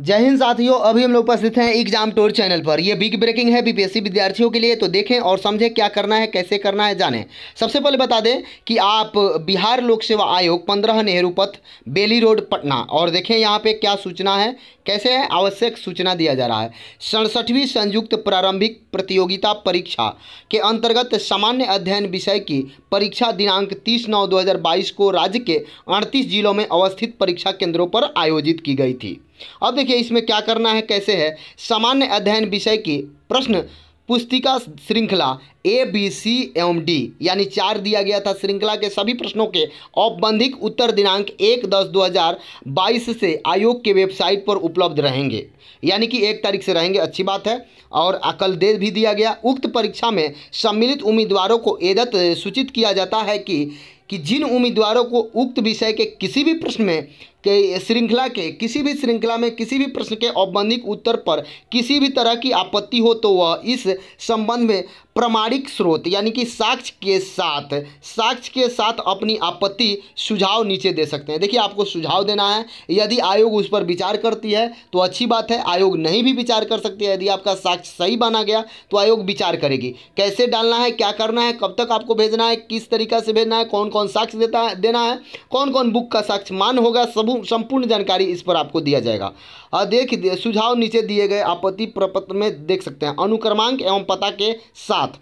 जय हिंद साथियों अभी हम लोग उपस्थित हैं एग्जाम टोर चैनल पर यह बिग ब्रेकिंग है बीपीएससी विद्यार्थियों के लिए तो देखें और समझें क्या करना है कैसे करना है जानें सबसे पहले बता दें कि आप बिहार लोक सेवा आयोग पंद्रह नेहरू पथ बेली रोड पटना और देखें यहाँ पे क्या सूचना है कैसे है आवश्यक सूचना दिया जा रहा है सड़सठवीं संयुक्त प्रारंभिक प्रतियोगिता परीक्षा के अंतर्गत सामान्य अध्ययन विषय की परीक्षा दिनांक तीस नौ दो को राज्य के अड़तीस जिलों में अवस्थित परीक्षा केंद्रों पर आयोजित की गई थी अब देखिए इसमें क्या करना है कैसे है सामान्य अध्ययन विषय की प्रश्न पुस्तिका श्रृंखला A B C M D यानी चार दिया गया था श्रृंखला के सभी प्रश्नों के औपबंधिक उत्तर दिनांक एक दस दो हज़ार बाईस से आयोग के वेबसाइट पर उपलब्ध रहेंगे यानी कि एक तारीख से रहेंगे अच्छी बात है और अकल दे भी दिया गया उक्त परीक्षा में सम्मिलित उम्मीदवारों को एदत सूचित किया जाता है कि कि जिन उम्मीदवारों को उक्त विषय के किसी भी प्रश्न में के श्रृंखला के किसी भी श्रृंखला में किसी भी प्रश्न के औपबंधिक उत्तर पर किसी भी तरह की आपत्ति हो तो वह इस संबंध में प्रमाणिक स्रोत यानी कि साक्ष्य के साथ साक्ष्य के साथ अपनी आपत्ति सुझाव नीचे दे सकते हैं देखिए आपको सुझाव देना है यदि आयोग उस पर विचार करती है तो अच्छी बात है आयोग नहीं भी विचार कर सकती है यदि आपका साक्ष्य सही माना गया तो आयोग विचार करेगी कैसे डालना है क्या करना है कब तक आपको भेजना है किस तरीका से भेजना है कौन कौन साक्ष्य देता है देना है कौन कौन बुक का साक्ष्य मान होगा सबूत संपूर्ण जानकारी इस पर आपको दिया जाएगा देख सुझाव नीचे दिए गए आपत्ति प्रपत्र में देख सकते हैं अनुक्रमांक एवं पता के साथ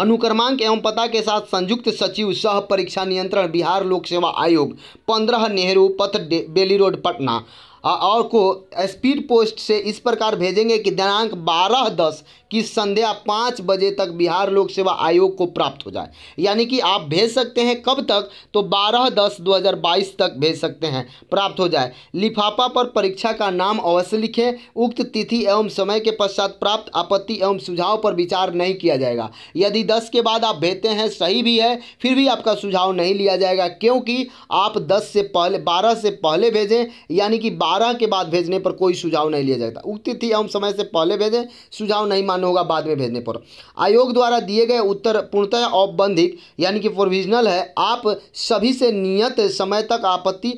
अनुक्रमांक एवं पता के साथ संयुक्त सचिव सह परीक्षा नियंत्रण बिहार लोक सेवा आयोग पंद्रह नेहरू पथ बेली रोड पटना और को स्पीड पोस्ट से इस प्रकार भेजेंगे कि दिनांक बारह दस की संध्या पाँच बजे तक बिहार लोक सेवा आयोग को प्राप्त हो जाए यानी कि आप भेज सकते हैं कब तक तो बारह दस दो हज़ार बाईस तक भेज सकते हैं प्राप्त हो जाए लिफाफा पर परीक्षा का नाम अवश्य लिखें उक्त तिथि एवं समय के पश्चात प्राप्त आपत्ति एवं सुझाव पर विचार नहीं किया जाएगा यदि दस के बाद आप भेजते हैं सही भी है फिर भी आपका सुझाव नहीं लिया जाएगा क्योंकि आप दस से पहले बारह से पहले भेजें यानी कि बारह के बाद भेजने पर कोई सुझाव नहीं लिया जाता उक्त तिथि एवं समय से पहले भेजें सुझाव नहीं मान्य होगा बाद में भेजने पर आयोग द्वारा दिए गए उत्तर पूर्णतः औपबंधिक यानी कि प्रोविजनल है आप सभी से नियत समय तक आपत्ति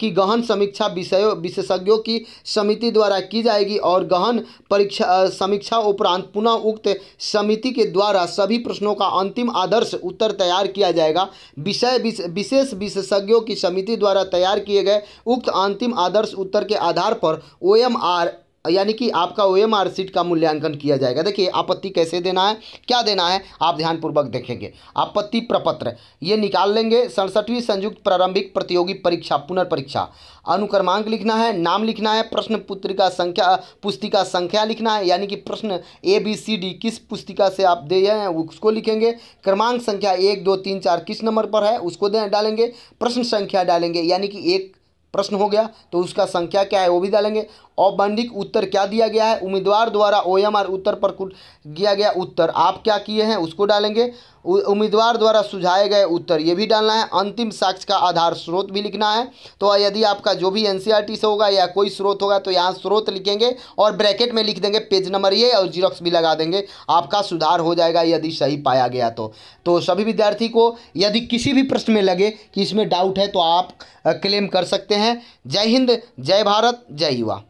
की गहन समीक्षा विषयों विशेषज्ञों की समिति द्वारा की जाएगी और गहन परीक्षा समीक्षा उपरांत पुनः उक्त समिति के द्वारा सभी प्रश्नों का अंतिम आदर्श उत्तर तैयार किया जाएगा विषय विशेष विशेषज्ञों की समिति द्वारा तैयार किए गए उक्त अंतिम आदर्श उत्तर उत्तर के आधार पर ओ यानी कि आपका ओ एम आर सीट का मूल्यांकन किया जाएगा देखिए आपत्ति कैसे देना है क्या देना है आप ध्यानपूर्वक देखेंगे आपत्ति प्रपत्र ये निकाल लेंगे सड़सठवीं संयुक्त प्रारंभिक प्रतियोगी परीक्षा पुनर्परीक्षा अनुक्रमांक लिखना है नाम लिखना है प्रश्न पुत्रिका संख्या पुस्तिका संख्या लिखना है यानी कि प्रश्न ए बी सी डी किस पुस्तिका से आप दे रहे हैं उसको लिखेंगे क्रमांक संख्या एक दो तीन चार किस नंबर पर है उसको डालेंगे प्रश्न संख्या डालेंगे यानी कि एक प्रश्न हो गया तो उसका संख्या क्या है वो भी डालेंगे औपबंधिक उत्तर क्या दिया गया है उम्मीदवार द्वारा ओ एम आर उत्तर पर दिया गया उत्तर आप क्या किए हैं उसको डालेंगे उम्मीदवार द्वारा सुझाए गए उत्तर ये भी डालना है अंतिम साक्ष्य का आधार स्रोत भी लिखना है तो यदि आपका जो भी एन से होगा या कोई स्रोत होगा तो यहाँ स्रोत लिखेंगे और ब्रैकेट में लिख देंगे पेज नंबर ये और जीरोक्स भी लगा देंगे आपका सुधार हो जाएगा यदि सही पाया गया तो तो सभी विद्यार्थी को यदि किसी भी प्रश्न में लगे कि इसमें डाउट है तो आप क्लेम कर सकते हैं जय हिंद जय भारत जय युवा